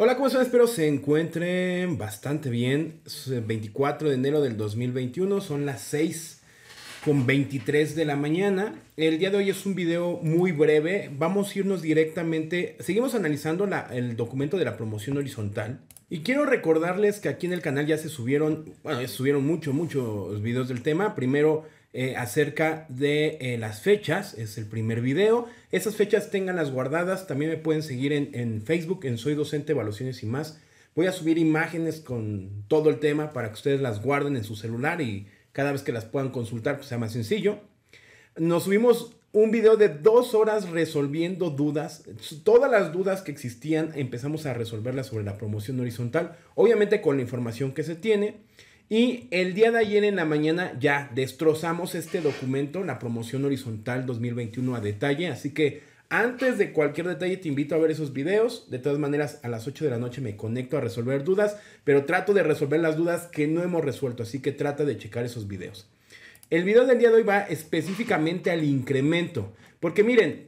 Hola, ¿cómo están? Espero se encuentren bastante bien. Es el 24 de enero del 2021, son las 6 con 23 de la mañana. El día de hoy es un video muy breve. Vamos a irnos directamente, seguimos analizando el documento de la promoción horizontal. Y quiero recordarles que aquí en el canal ya se subieron, bueno, ya se subieron muchos, muchos videos del tema. Primero eh, acerca de eh, las fechas, es el primer video. Esas fechas tenganlas guardadas, también me pueden seguir en, Facebook, en Soy Docente, Evaluaciones y más. Voy a subir imágenes con todo el tema para que ustedes las guarden en su celular y cada vez que las puedan consultar pues, sea más sencillo. Nos subimos un video de dos horas resolviendo dudas. Todas las dudas que existían empezamos a resolverlas sobre la promoción horizontal, obviamente con la información que se tiene. Y el día de ayer en la mañana ya destrozamos este documento, la promoción horizontal 2021 a detalle. Así que antes de cualquier detalle te invito a ver esos videos. De todas maneras, a las 8 de la noche me conecto a resolver dudas, pero trato de resolver las dudas que no hemos resuelto. Así que trata de checar esos videos. El video del día de hoy va específicamente al incremento. Porque miren,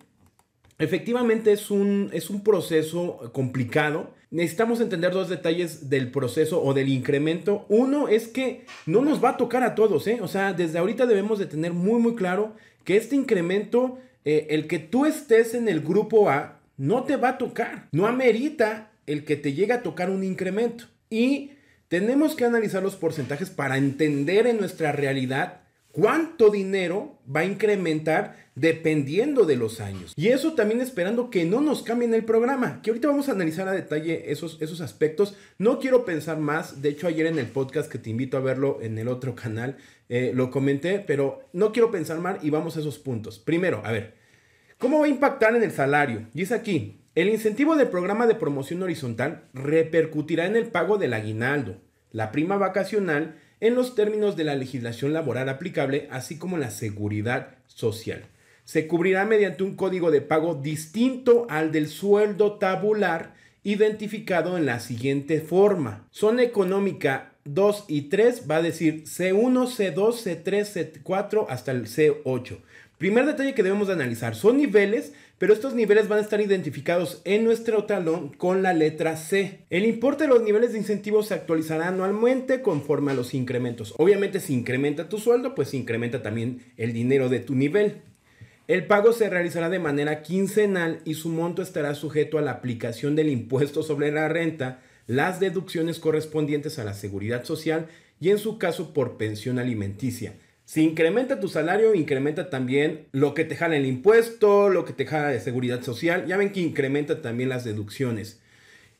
efectivamente es un, es un proceso complicado necesitamos entender dos detalles del proceso o del incremento. Uno es que no nos va a tocar a todos, ¿eh? O sea, desde ahorita debemos de tener muy, muy claro que este incremento, eh, el que tú estés en el grupo A, no te va a tocar. No amerita el que te llegue a tocar un incremento. Y tenemos que analizar los porcentajes para entender en nuestra realidad cuánto dinero va a incrementar dependiendo de los años. Y eso también esperando que no nos cambien el programa, que ahorita vamos a analizar a detalle esos, esos aspectos. No quiero pensar más, de hecho ayer en el podcast que te invito a verlo en el otro canal, eh, lo comenté, pero no quiero pensar más y vamos a esos puntos. Primero, a ver, ¿cómo va a impactar en el salario? Y aquí. El incentivo del programa de promoción horizontal repercutirá en el pago del aguinaldo, la prima vacacional en los términos de la legislación laboral aplicable, así como la seguridad social. Se cubrirá mediante un código de pago distinto al del sueldo tabular, identificado en la siguiente forma. Zona económica 2 y 3 va a decir C1, C2, C3, C4 hasta el C8. Primer detalle que debemos analizar, son niveles, pero estos niveles van a estar identificados en nuestro talón con la letra C. El importe de los niveles de incentivos se actualizará anualmente conforme a los incrementos. Obviamente si incrementa tu sueldo, pues incrementa también el dinero de tu nivel. El pago se realizará de manera quincenal y su monto estará sujeto a la aplicación del impuesto sobre la renta, las deducciones correspondientes a la seguridad social y en su caso por pensión alimenticia. Si incrementa tu salario, incrementa también lo que te jala el impuesto, lo que te jala de seguridad social. Ya ven que incrementa también las deducciones.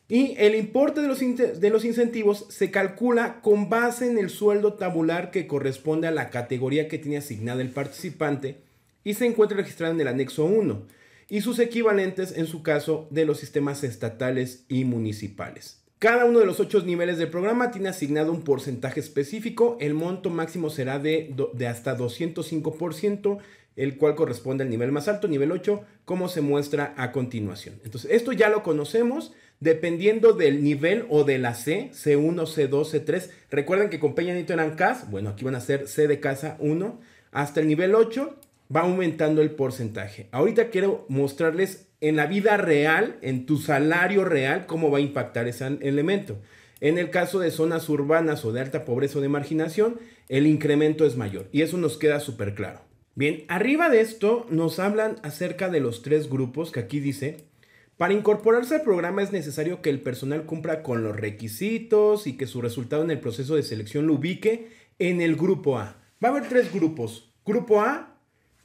Y el importe de los, de los incentivos se calcula con base en el sueldo tabular que corresponde a la categoría que tiene asignada el participante y se encuentra registrado en el anexo 1 y sus equivalentes en su caso de los sistemas estatales y municipales. Cada uno de los ocho niveles del programa tiene asignado un porcentaje específico. El monto máximo será de, de hasta 205%, el cual corresponde al nivel más alto, nivel 8, como se muestra a continuación. Entonces, esto ya lo conocemos. Dependiendo del nivel o de la C, C1, C2, C3. Recuerden que con NITO eran CAS, Bueno, aquí van a ser C de casa 1 hasta el nivel 8 va aumentando el porcentaje. Ahorita quiero mostrarles en la vida real, en tu salario real, cómo va a impactar ese elemento. En el caso de zonas urbanas o de alta pobreza o de marginación, el incremento es mayor y eso nos queda súper claro. Bien, arriba de esto nos hablan acerca de los tres grupos que aquí dice, para incorporarse al programa es necesario que el personal cumpla con los requisitos y que su resultado en el proceso de selección lo ubique en el grupo A. Va a haber tres grupos, grupo A,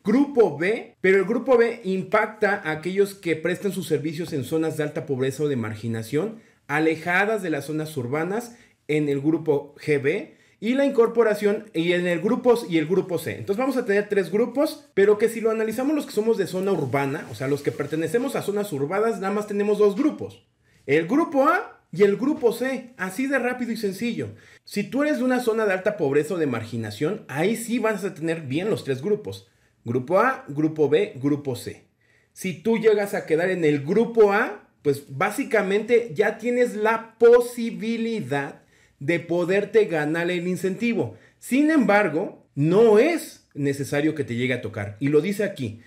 Grupo B, pero el grupo B impacta a aquellos que prestan sus servicios en zonas de alta pobreza o de marginación, alejadas de las zonas urbanas en el grupo GB y la incorporación y en el grupos y el grupo C. Entonces vamos a tener tres grupos, pero que si lo analizamos los que somos de zona urbana, o sea, los que pertenecemos a zonas urbanas, nada más tenemos dos grupos. El grupo A y el grupo C, así de rápido y sencillo. Si tú eres de una zona de alta pobreza o de marginación, ahí sí vas a tener bien los tres grupos. Grupo A, grupo B, grupo C. Si tú llegas a quedar en el grupo A, pues básicamente ya tienes la posibilidad de poderte ganar el incentivo. Sin embargo, no es necesario que te llegue a tocar. Y lo dice aquí.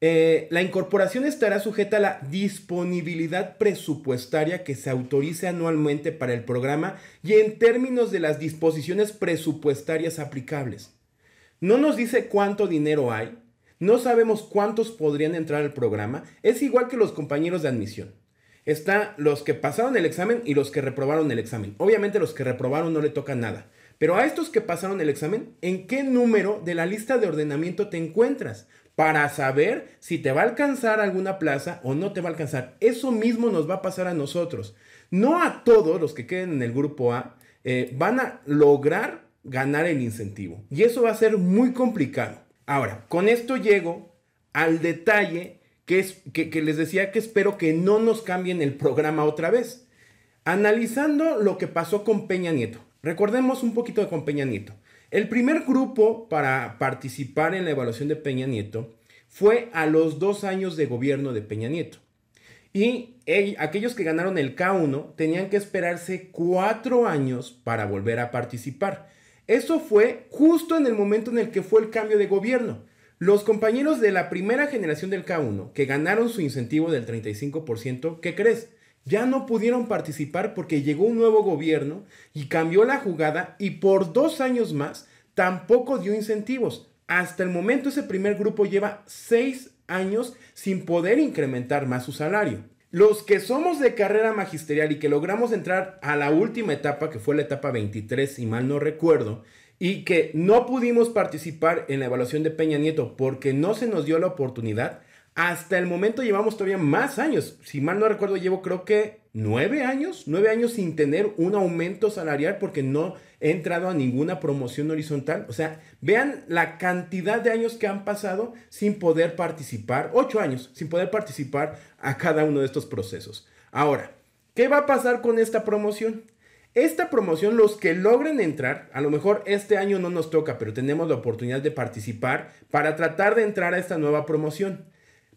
Eh, la incorporación estará sujeta a la disponibilidad presupuestaria que se autorice anualmente para el programa y en términos de las disposiciones presupuestarias aplicables. No nos dice cuánto dinero hay, no sabemos cuántos podrían entrar al programa. Es igual que los compañeros de admisión. Está los que pasaron el examen y los que reprobaron el examen. Obviamente los que reprobaron no le toca nada. Pero a estos que pasaron el examen, ¿en qué número de la lista de ordenamiento te encuentras? Para saber si te va a alcanzar alguna plaza o no te va a alcanzar. Eso mismo nos va a pasar a nosotros. No a todos los que queden en el grupo A eh, van a lograr ganar el incentivo. Y eso va a ser muy complicado. Ahora, con esto llego al detalle que, les decía que espero que no nos cambien el programa otra vez. Analizando lo que pasó con Peña Nieto. Recordemos un poquito de con Peña Nieto. El primer grupo para participar en la evaluación de Peña Nieto fue a los dos años de gobierno de Peña Nieto. Y aquellos que ganaron el K1 tenían que esperarse cuatro años para volver a participar. Eso fue justo en el momento en el que fue el cambio de gobierno. Los compañeros de la primera generación del K1, que ganaron su incentivo del 35%, ¿qué crees? Ya no pudieron participar porque llegó un nuevo gobierno y cambió la jugada y por dos años más tampoco dio incentivos. Hasta el momento ese primer grupo lleva seis años sin poder incrementar más su salario. Los que somos de carrera magisterial y que logramos entrar a la última etapa, que fue la etapa 23, si mal no recuerdo, y que no pudimos participar en la evaluación de Peña Nieto porque no se nos dio la oportunidad, hasta el momento llevamos todavía más años. Si mal no recuerdo, llevo creo que nueve años, nueve años sin tener un aumento salarial porque no he entrado a ninguna promoción horizontal. O sea, vean la cantidad de años que han pasado sin poder participar, ocho años, sin poder participar a cada uno de estos procesos. Ahora, ¿qué va a pasar con esta promoción? Esta promoción, los que logren entrar, a lo mejor este año no nos toca, pero tenemos la oportunidad de participar para tratar de entrar a esta nueva promoción.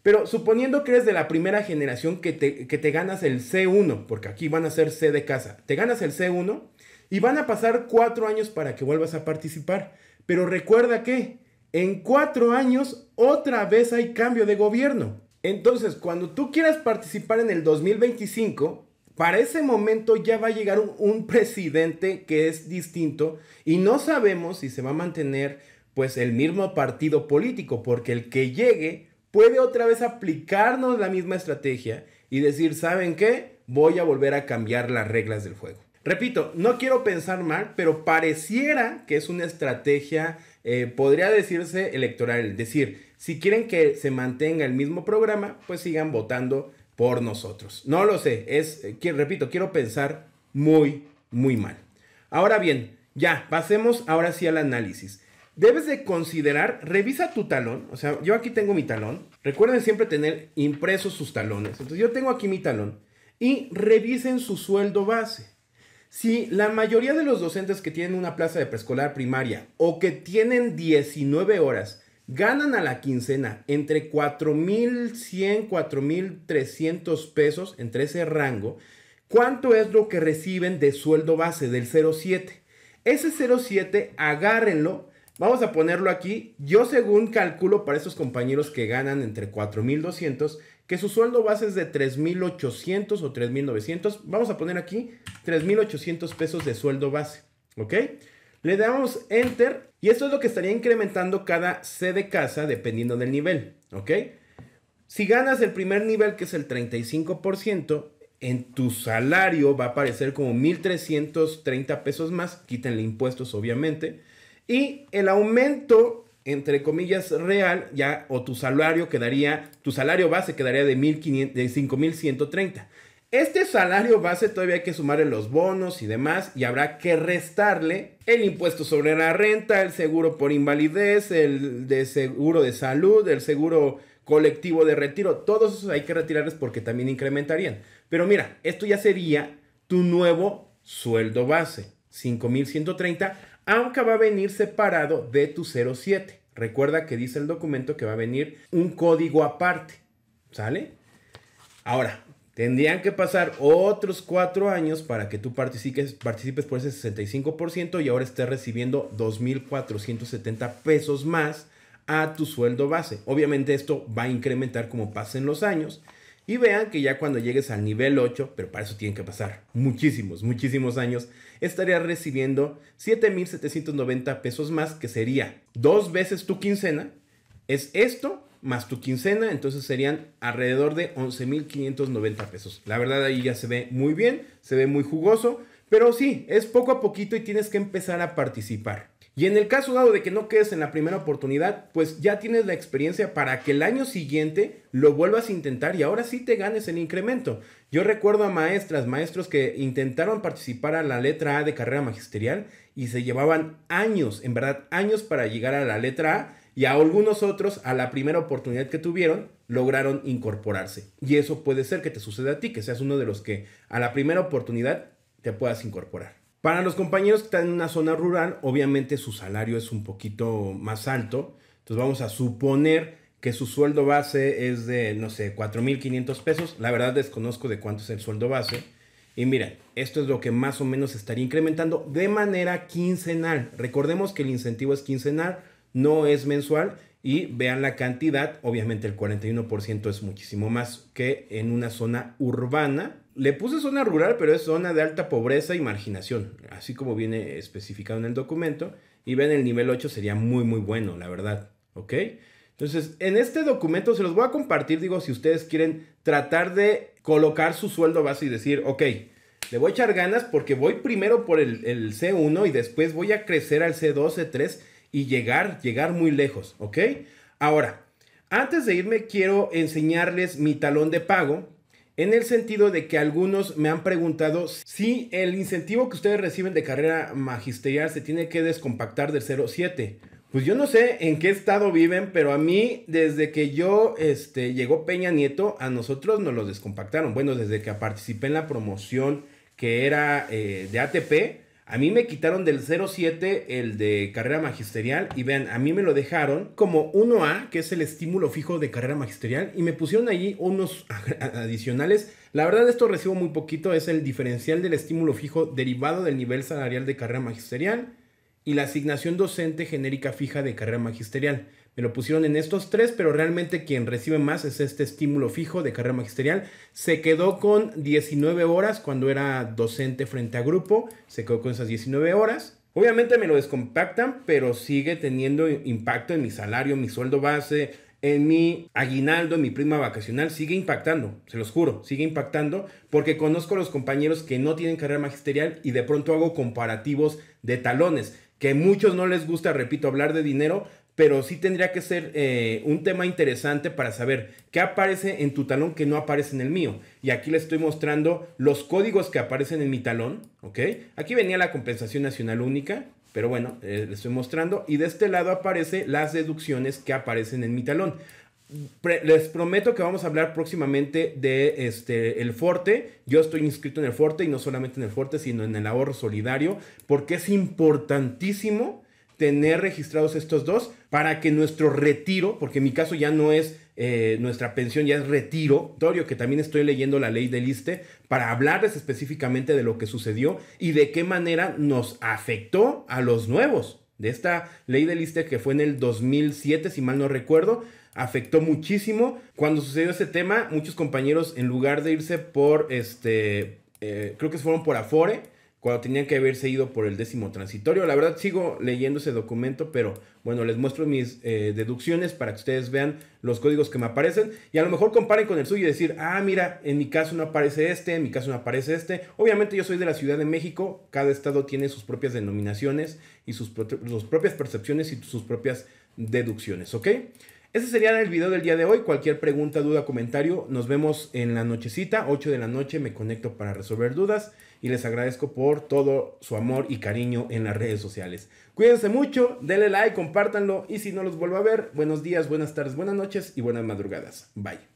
Pero suponiendo que eres de la primera generación que te, ganas el C1, porque aquí van a ser C de casa, te ganas el C1 y van a pasar cuatro años para que vuelvas a participar. Pero recuerda que en cuatro años otra vez hay cambio de gobierno. Entonces, cuando tú quieras participar en el 2025, para ese momento ya va a llegar un, un, presidente que es distinto y no sabemos si se va a mantener pues el mismo partido político, porque el que llegue puede otra vez aplicarnos la misma estrategia y decir, ¿saben qué? Voy a volver a cambiar las reglas del juego. Repito, no quiero pensar mal, pero pareciera que es una estrategia, eh, podría decirse electoral. Es decir, si quieren que se mantenga el mismo programa, pues sigan votando por nosotros. No lo sé, es, eh, repito, quiero pensar muy, muy mal. Ahora bien, ya, pasemos ahora sí al análisis debes de considerar, revisa tu talón, o sea, yo aquí tengo mi talón, recuerden siempre tener impresos sus talones, entonces yo tengo aquí mi talón, y revisen su sueldo base. Si la mayoría de los docentes que tienen una plaza de preescolar primaria o que tienen 19 horas ganan a la quincena entre 4.100, 4.300 pesos, entre ese rango, ¿cuánto es lo que reciben de sueldo base del 07? Ese 07 agárrenlo Vamos a ponerlo aquí. Yo según calculo para estos compañeros que ganan entre 4.200, que su sueldo base es de 3.800 o 3.900. Vamos a poner aquí 3.800 pesos de sueldo base. ¿Ok? Le damos Enter y esto es lo que estaría incrementando cada C de casa dependiendo del nivel. ¿Ok? Si ganas el primer nivel, que es el 35%, en tu salario va a aparecer como 1.330 pesos más. Quítenle impuestos, obviamente y el aumento, entre comillas, real, ya, o tu salario quedaría, tu salario base quedaría de, de 5.130. Este salario base todavía hay que sumarle los bonos y demás y habrá que restarle el impuesto sobre la renta, el seguro por invalidez, el de seguro de salud, el seguro colectivo de retiro. Todos esos hay que retirarles porque también incrementarían. Pero mira, esto ya sería tu nuevo sueldo base, 5.130, aunque va a venir separado de tu 07. Recuerda que dice el documento que va a venir un código aparte, ¿sale? Ahora, tendrían que pasar otros cuatro años para que tú participes, participes por ese 65% y ahora estés recibiendo 2.470 pesos más a tu sueldo base. Obviamente esto va a incrementar como pasen los años y vean que ya cuando llegues al nivel 8, pero para eso tienen que pasar muchísimos, muchísimos años, estarías recibiendo 7.790 pesos más, que sería dos veces tu quincena. Es esto más tu quincena, entonces serían alrededor de 11.590 pesos. La verdad ahí ya se ve muy bien, se ve muy jugoso, pero sí, es poco a poquito y tienes que empezar a participar. Y en el caso dado de que no quedes en la primera oportunidad, pues ya tienes la experiencia para que el año siguiente lo vuelvas a intentar y ahora sí te ganes el incremento. Yo recuerdo a maestras, maestros que intentaron participar a la letra A de carrera magisterial y se llevaban años, en verdad, años para llegar a la letra A y a algunos otros a la primera oportunidad que tuvieron lograron incorporarse. Y eso puede ser que te suceda a ti, que seas uno de los que a la primera oportunidad te puedas incorporar. Para los compañeros que están en una zona rural, obviamente su salario es un poquito más alto. Entonces vamos a suponer que su sueldo base es de, no sé, 4.500 pesos. La verdad desconozco de cuánto es el sueldo base. Y miren, esto es lo que más o menos estaría incrementando de manera quincenal. Recordemos que el incentivo es quincenal, no es mensual. Y vean la cantidad, obviamente el 41% es muchísimo más que en una zona urbana le puse zona rural, pero es zona de alta pobreza y marginación, así como viene especificado en el documento. Y ven, el nivel 8 sería muy, muy bueno, la verdad. ¿Ok? Entonces, en este documento se los voy a compartir, digo, si ustedes quieren tratar de colocar su sueldo base y decir, ok, le voy a echar ganas porque voy primero por el, el C1 y después voy a crecer al C2, C3 y llegar, llegar muy lejos, ¿ok? Ahora, antes de irme quiero enseñarles mi talón de pago en el sentido de que algunos me han preguntado si el incentivo que ustedes reciben de carrera magisterial se tiene que descompactar del 07. Pues yo no sé en qué estado viven, pero a mí, desde que yo este, llegó Peña Nieto, a nosotros nos los descompactaron. Bueno, desde que participé en la promoción que era eh, de ATP, a mí me quitaron del 07 el de carrera magisterial y vean, a mí me lo dejaron como 1A, que es el estímulo fijo de carrera magisterial, y me pusieron allí unos adicionales. La verdad esto recibo muy poquito, es el diferencial del estímulo fijo derivado del nivel salarial de carrera magisterial y la asignación docente genérica fija de carrera magisterial. Me lo pusieron en estos tres, pero realmente quien recibe más es este estímulo fijo de carrera magisterial. Se quedó con 19 horas cuando era docente frente a grupo, se quedó con esas 19 horas. Obviamente me lo descompactan, pero sigue teniendo impacto en mi salario, mi sueldo base, en mi aguinaldo, en mi prima vacacional, sigue impactando, se los juro, sigue impactando, porque conozco a los compañeros que no tienen carrera magisterial y de pronto hago comparativos de talones, que a muchos no les gusta, repito, hablar de dinero, pero sí tendría que ser eh, un tema interesante para saber qué aparece en tu talón que no aparece en el mío. Y aquí les estoy mostrando los códigos que aparecen en mi talón, ¿ok? Aquí venía la compensación nacional única, pero bueno, eh, les estoy mostrando. Y de este lado aparece las deducciones que aparecen en mi talón. les prometo que vamos a hablar próximamente de este el Forte. Yo estoy inscrito en el Forte y no solamente en el Forte, sino en el ahorro solidario, porque es importantísimo tener registrados estos dos para que nuestro retiro, porque en mi caso ya no es eh, nuestra pensión, ya es retiro, que también estoy leyendo la ley del ISTE, para hablarles específicamente de lo que sucedió y de qué manera nos afectó a los nuevos. De esta ley del ISTE que fue en el 2007, si mal no recuerdo, afectó muchísimo. Cuando sucedió ese tema, muchos compañeros, en lugar de irse por este, eh, creo que se fueron por Afore, cuando tenían que haberse ido por el décimo transitorio. La verdad sigo leyendo ese documento, pero bueno, les muestro mis eh, deducciones para que ustedes vean los códigos que me aparecen y a lo mejor comparen con el suyo y decir, ah, mira, en mi caso no aparece este, en mi caso no aparece este. Obviamente yo soy de la Ciudad de México, cada estado tiene sus propias denominaciones y sus, sus propias percepciones y sus propias deducciones, ¿ok? Ese sería el video del día de hoy. Cualquier pregunta, duda, comentario, nos vemos en la nochecita, 8 de la noche, me conecto para resolver dudas y les agradezco por todo su amor y cariño en las redes sociales. Cuídense mucho, denle like, compártanlo y si no los vuelvo a ver, buenos días, buenas tardes, buenas noches y buenas madrugadas. Bye.